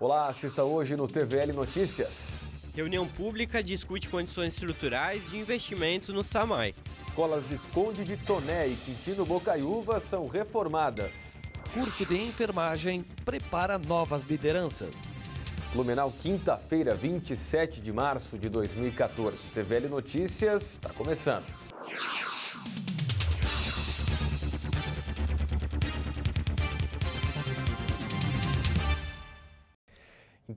Olá, assista hoje no TVL Notícias. Reunião pública discute condições estruturais de investimento no SAMAI. Escolas de Esconde de Toné e Quintino Bocaiúva são reformadas. Curso de enfermagem prepara novas lideranças. Blumenau, quinta-feira, 27 de março de 2014. TVL Notícias está começando.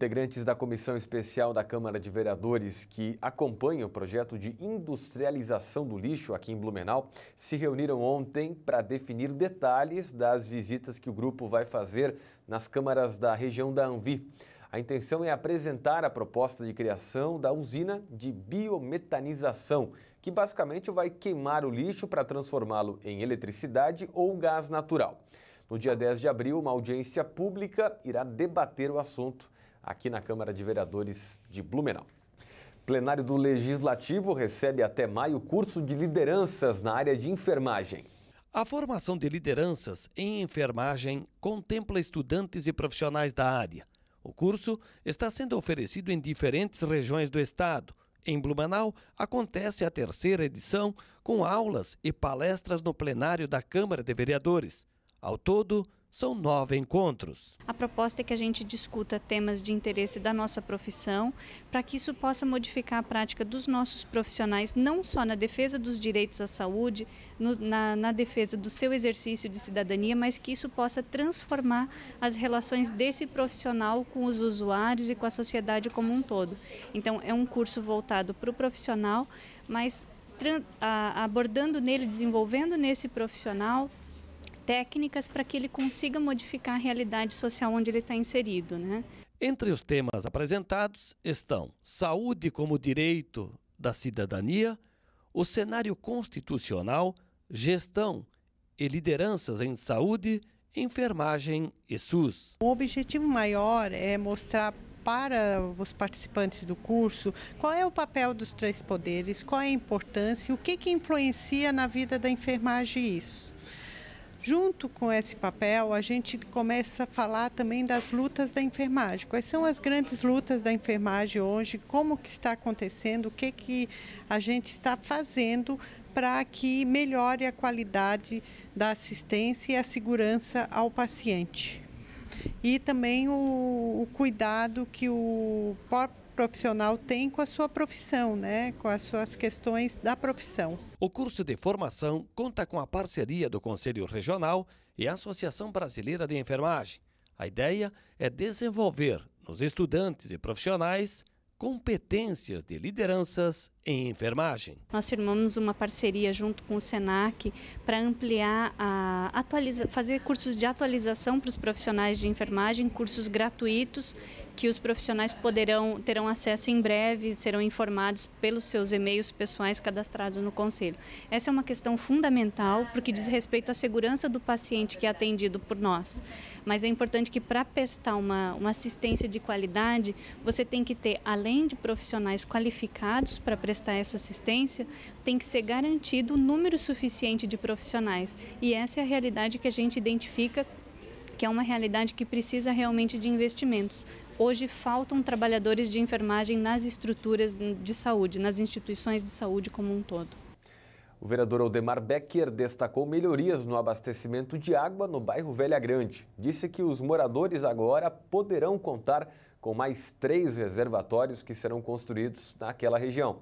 integrantes da Comissão Especial da Câmara de Vereadores que acompanha o projeto de industrialização do lixo aqui em Blumenau se reuniram ontem para definir detalhes das visitas que o grupo vai fazer nas câmaras da região da Anvi. A intenção é apresentar a proposta de criação da usina de biometanização, que basicamente vai queimar o lixo para transformá-lo em eletricidade ou gás natural. No dia 10 de abril, uma audiência pública irá debater o assunto aqui na Câmara de Vereadores de Blumenau. Plenário do Legislativo recebe até maio curso de lideranças na área de enfermagem. A formação de lideranças em enfermagem contempla estudantes e profissionais da área. O curso está sendo oferecido em diferentes regiões do estado. Em Blumenau, acontece a terceira edição com aulas e palestras no plenário da Câmara de Vereadores. Ao todo, são nove encontros. A proposta é que a gente discuta temas de interesse da nossa profissão, para que isso possa modificar a prática dos nossos profissionais, não só na defesa dos direitos à saúde, no, na, na defesa do seu exercício de cidadania, mas que isso possa transformar as relações desse profissional com os usuários e com a sociedade como um todo. Então, é um curso voltado para o profissional, mas abordando nele, desenvolvendo nesse profissional técnicas para que ele consiga modificar a realidade social onde ele está inserido. Né? Entre os temas apresentados estão saúde como direito da cidadania, o cenário constitucional, gestão e lideranças em saúde, enfermagem e SUS. O objetivo maior é mostrar para os participantes do curso qual é o papel dos três poderes, qual é a importância, o que, que influencia na vida da enfermagem isso. Junto com esse papel, a gente começa a falar também das lutas da enfermagem. Quais são as grandes lutas da enfermagem hoje? Como que está acontecendo? O que que a gente está fazendo para que melhore a qualidade da assistência e a segurança ao paciente? E também o, o cuidado que o profissional tem com a sua profissão, né? com as suas questões da profissão. O curso de formação conta com a parceria do Conselho Regional e a Associação Brasileira de Enfermagem. A ideia é desenvolver nos estudantes e profissionais competências de lideranças em enfermagem. Nós firmamos uma parceria junto com o SENAC para ampliar a atualiza, fazer cursos de atualização para os profissionais de enfermagem, cursos gratuitos que os profissionais poderão terão acesso em breve, serão informados pelos seus e-mails pessoais cadastrados no conselho. Essa é uma questão fundamental porque diz respeito à segurança do paciente que é atendido por nós. Mas é importante que para prestar uma, uma assistência de qualidade, você tem que ter além além de profissionais qualificados para prestar essa assistência, tem que ser garantido o um número suficiente de profissionais. E essa é a realidade que a gente identifica que é uma realidade que precisa realmente de investimentos. Hoje faltam trabalhadores de enfermagem nas estruturas de saúde, nas instituições de saúde como um todo. O vereador Aldemar Becker destacou melhorias no abastecimento de água no bairro Velha Grande. Disse que os moradores agora poderão contar com mais três reservatórios que serão construídos naquela região.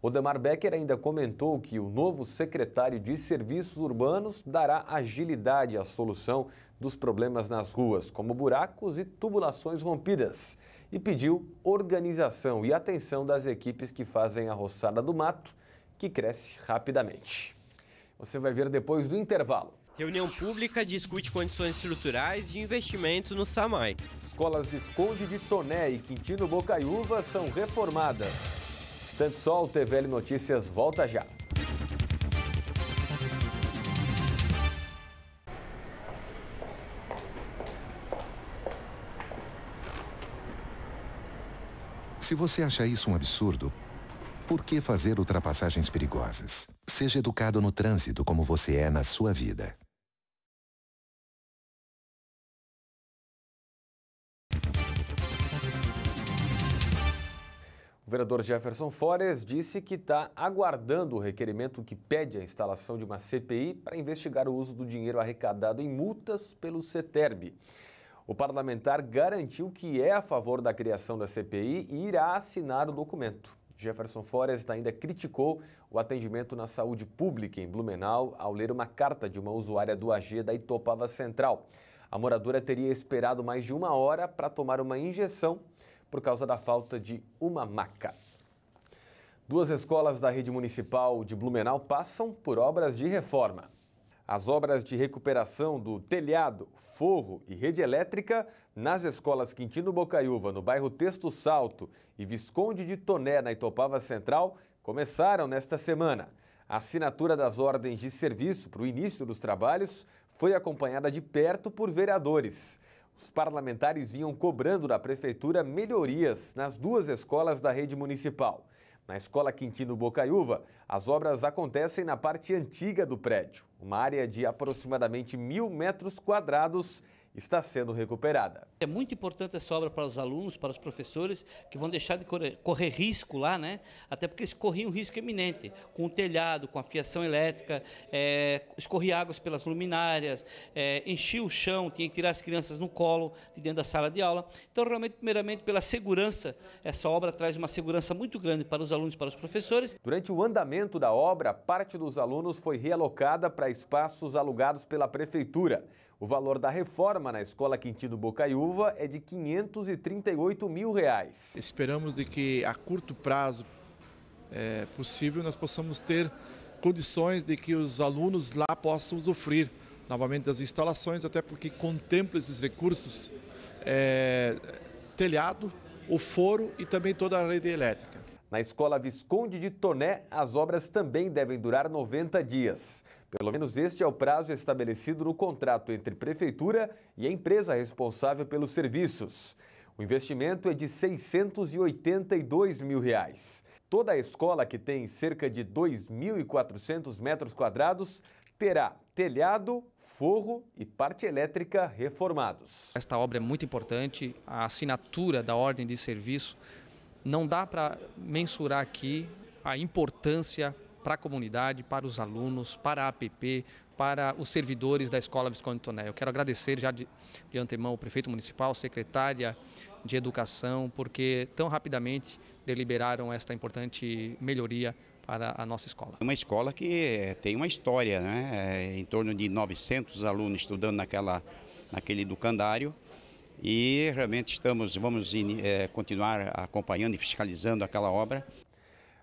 O Demar Becker ainda comentou que o novo secretário de Serviços Urbanos dará agilidade à solução dos problemas nas ruas, como buracos e tubulações rompidas, e pediu organização e atenção das equipes que fazem a roçada do mato, que cresce rapidamente. Você vai ver depois do intervalo. Reunião pública discute condições estruturais de investimento no SAMAI. Escolas Esconde de Toné e Quintino Bocaiúva são reformadas. Estante só, o TVL Notícias volta já. Se você acha isso um absurdo, por que fazer ultrapassagens perigosas? Seja educado no trânsito como você é na sua vida. O vereador Jefferson Fores disse que está aguardando o requerimento que pede a instalação de uma CPI para investigar o uso do dinheiro arrecadado em multas pelo CETERB. O parlamentar garantiu que é a favor da criação da CPI e irá assinar o documento. Jefferson Forest ainda criticou o atendimento na saúde pública em Blumenau ao ler uma carta de uma usuária do AG da Itopava Central. A moradora teria esperado mais de uma hora para tomar uma injeção por causa da falta de uma maca. Duas escolas da rede municipal de Blumenau passam por obras de reforma. As obras de recuperação do telhado, forro e rede elétrica nas escolas Quintino Bocaiúva, no bairro Texto Salto, e Visconde de Toné, na Itopava Central, começaram nesta semana. A assinatura das ordens de serviço para o início dos trabalhos foi acompanhada de perto por vereadores. Os parlamentares vinham cobrando da prefeitura melhorias nas duas escolas da rede municipal. Na escola Quintino Bocaiúva, as obras acontecem na parte antiga do prédio, uma área de aproximadamente mil metros quadrados está sendo recuperada. É muito importante essa obra para os alunos, para os professores, que vão deixar de correr, correr risco lá, né? Até porque eles corriam um risco iminente, com o telhado, com a fiação elétrica, é, escorria águas pelas luminárias, é, enchia o chão, tinha que tirar as crianças no colo de dentro da sala de aula. Então, realmente, primeiramente, pela segurança, essa obra traz uma segurança muito grande para os alunos e para os professores. Durante o andamento da obra, parte dos alunos foi realocada para espaços alugados pela prefeitura. O valor da reforma na Escola Quintino Bocaiúva é de 538 mil reais. Esperamos de que a curto prazo é, possível nós possamos ter condições de que os alunos lá possam usufruir novamente das instalações, até porque contempla esses recursos é, telhado, o foro e também toda a rede elétrica. Na escola Visconde de Toné, as obras também devem durar 90 dias. Pelo menos este é o prazo estabelecido no contrato entre prefeitura e a empresa responsável pelos serviços. O investimento é de 682 mil reais. Toda a escola, que tem cerca de 2.400 metros quadrados, terá telhado, forro e parte elétrica reformados. Esta obra é muito importante, a assinatura da ordem de serviço não dá para mensurar aqui a importância para a comunidade, para os alunos, para a APP, para os servidores da Escola Visconde Tonel. Eu quero agradecer já de, de antemão o prefeito municipal, secretária de Educação, porque tão rapidamente deliberaram esta importante melhoria para a nossa escola. É uma escola que eh, tem uma história, né? É, em torno de 900 alunos estudando naquela, naquele educandário, e realmente estamos, vamos é, continuar acompanhando e fiscalizando aquela obra.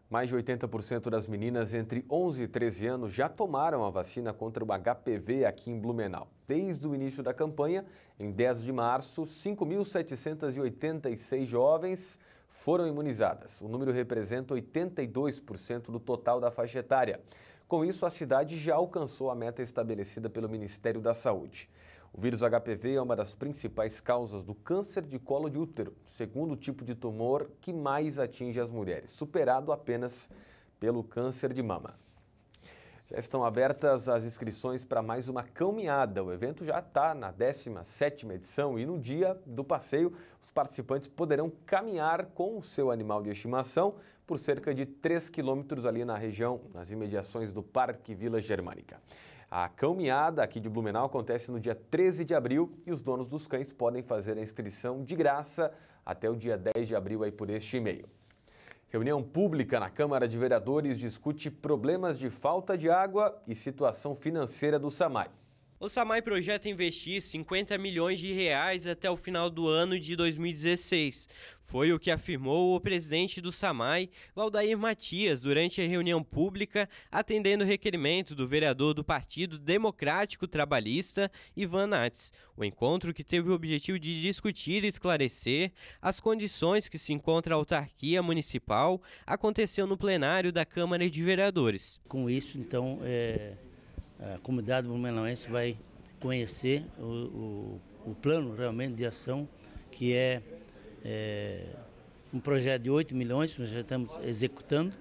Mais de 80% das meninas entre 11 e 13 anos já tomaram a vacina contra o HPV aqui em Blumenau. Desde o início da campanha, em 10 de março, 5.786 jovens foram imunizadas. O número representa 82% do total da faixa etária. Com isso, a cidade já alcançou a meta estabelecida pelo Ministério da Saúde. O vírus HPV é uma das principais causas do câncer de colo de útero, segundo tipo de tumor que mais atinge as mulheres, superado apenas pelo câncer de mama. Já estão abertas as inscrições para mais uma caminhada. O evento já está na 17 edição e no dia do passeio, os participantes poderão caminhar com o seu animal de estimação por cerca de 3 quilômetros ali na região, nas imediações do Parque Vila Germânica. A caminhada aqui de Blumenau acontece no dia 13 de abril e os donos dos cães podem fazer a inscrição de graça até o dia 10 de abril aí por este e-mail. Reunião pública na Câmara de Vereadores discute problemas de falta de água e situação financeira do Samai. O Samai projeta investir 50 milhões de reais até o final do ano de 2016. Foi o que afirmou o presidente do Samai, Valdair Matias, durante a reunião pública, atendendo o requerimento do vereador do Partido Democrático Trabalhista, Ivan Nats. O encontro que teve o objetivo de discutir e esclarecer as condições que se encontra a autarquia municipal aconteceu no plenário da Câmara de Vereadores. Com isso, então, é a comunidade blumenauense vai conhecer o, o, o plano realmente de ação, que é, é um projeto de 8 milhões que nós já estamos executando,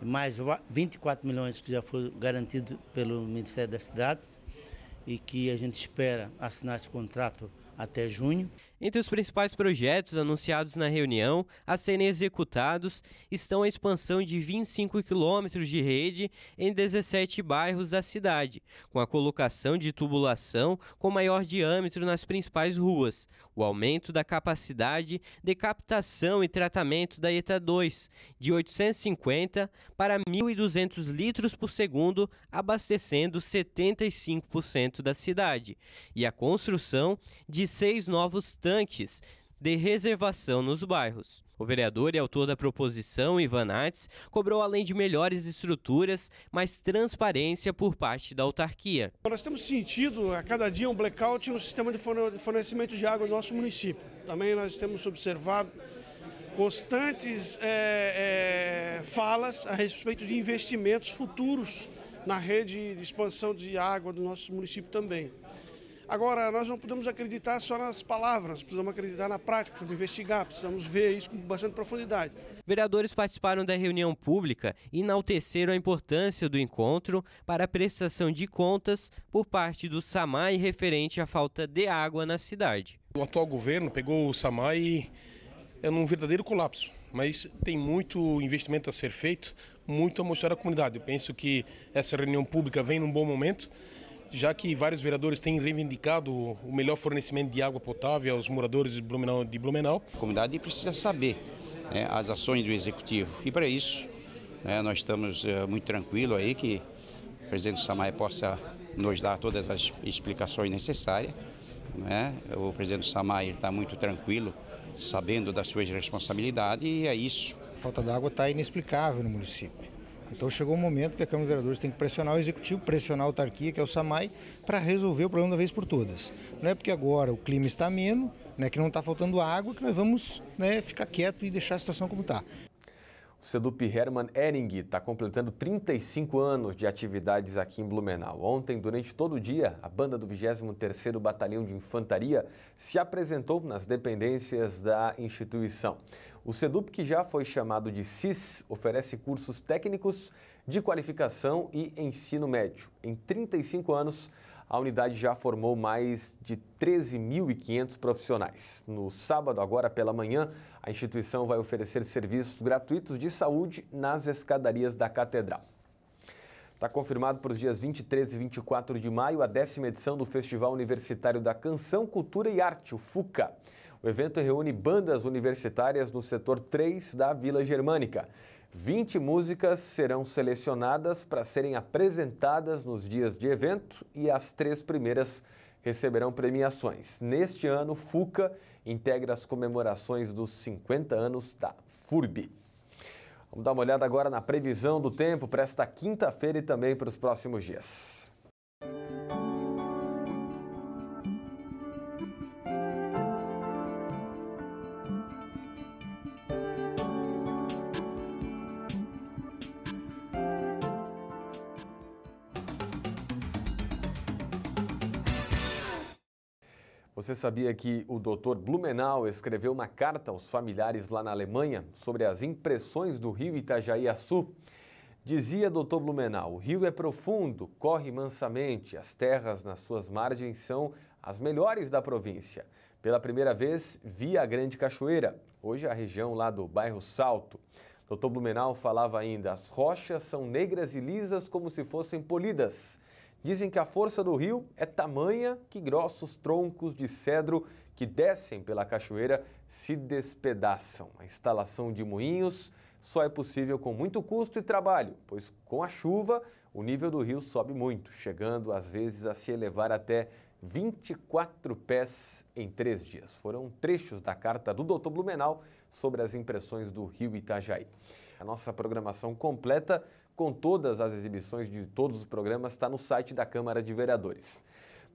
e mais 24 milhões que já foram garantidos pelo Ministério das Cidades e que a gente espera assinar esse contrato até junho. Entre os principais projetos anunciados na reunião a serem executados estão a expansão de 25 quilômetros de rede em 17 bairros da cidade, com a colocação de tubulação com maior diâmetro nas principais ruas, o aumento da capacidade de captação e tratamento da ETA 2 de 850 para 1.200 litros por segundo, abastecendo 75% da cidade, e a construção de seis novos tanques de reservação nos bairros. O vereador e autor da proposição, Ivan Atz, cobrou além de melhores estruturas, mais transparência por parte da autarquia. Nós temos sentido a cada dia um blackout no sistema de fornecimento de água do nosso município. Também nós temos observado constantes é, é, falas a respeito de investimentos futuros na rede de expansão de água do nosso município também. Agora, nós não podemos acreditar só nas palavras, precisamos acreditar na prática, precisamos investigar, precisamos ver isso com bastante profundidade. Vereadores participaram da reunião pública e enalteceram a importância do encontro para a prestação de contas por parte do SAMAI referente à falta de água na cidade. O atual governo pegou o SAMAI num verdadeiro colapso mas tem muito investimento a ser feito, muito a mostrar à comunidade. Eu penso que essa reunião pública vem num bom momento já que vários vereadores têm reivindicado o melhor fornecimento de água potável aos moradores de Blumenau. De Blumenau. A comunidade precisa saber né, as ações do Executivo e para isso né, nós estamos eh, muito tranquilos aí que o presidente Samaia possa nos dar todas as explicações necessárias. Né? O presidente Samaia está muito tranquilo, sabendo das suas responsabilidades e é isso. A falta d'água está inexplicável no município. Então chegou o um momento que a Câmara dos Vereadores tem que pressionar o Executivo, pressionar a autarquia, que é o SAMAI, para resolver o problema de vez por todas. Não é porque agora o clima está ameno, né, que não está faltando água, que nós vamos né, ficar quieto e deixar a situação como está. O Sedup Hermann Ehring está completando 35 anos de atividades aqui em Blumenau. Ontem, durante todo o dia, a banda do 23º Batalhão de Infantaria se apresentou nas dependências da instituição. O Sedup, que já foi chamado de CIS, oferece cursos técnicos de qualificação e ensino médio. Em 35 anos, a unidade já formou mais de 13.500 profissionais. No sábado, agora pela manhã, a instituição vai oferecer serviços gratuitos de saúde nas escadarias da Catedral. Está confirmado para os dias 23 e 24 de maio a décima edição do Festival Universitário da Canção, Cultura e Arte, o FUCA. O evento reúne bandas universitárias no setor 3 da Vila Germânica. 20 músicas serão selecionadas para serem apresentadas nos dias de evento e as três primeiras receberão premiações. Neste ano, FUCA integra as comemorações dos 50 anos da FURB. Vamos dar uma olhada agora na previsão do tempo para esta quinta-feira e também para os próximos dias. Você sabia que o Dr. Blumenau escreveu uma carta aos familiares lá na Alemanha sobre as impressões do rio Itajaí-Açu? Dizia Dr. Blumenau: o rio é profundo, corre mansamente, as terras nas suas margens são as melhores da província. Pela primeira vez, via a Grande Cachoeira, hoje a região lá do bairro Salto. Dr. Blumenau falava ainda: as rochas são negras e lisas como se fossem polidas. Dizem que a força do rio é tamanha que grossos troncos de cedro que descem pela cachoeira se despedaçam. A instalação de moinhos só é possível com muito custo e trabalho, pois com a chuva o nível do rio sobe muito, chegando às vezes a se elevar até 24 pés em três dias. Foram trechos da carta do Dr. Blumenau sobre as impressões do Rio Itajaí. A nossa programação completa com todas as exibições de todos os programas, está no site da Câmara de Vereadores.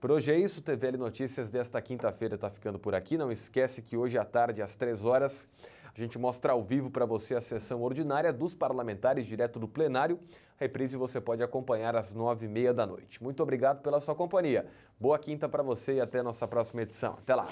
Por hoje é isso, TVL Notícias desta quinta-feira está ficando por aqui. Não esquece que hoje à tarde, às três horas, a gente mostra ao vivo para você a sessão ordinária dos parlamentares direto do plenário. A reprise você pode acompanhar às nove e meia da noite. Muito obrigado pela sua companhia. Boa quinta para você e até nossa próxima edição. Até lá!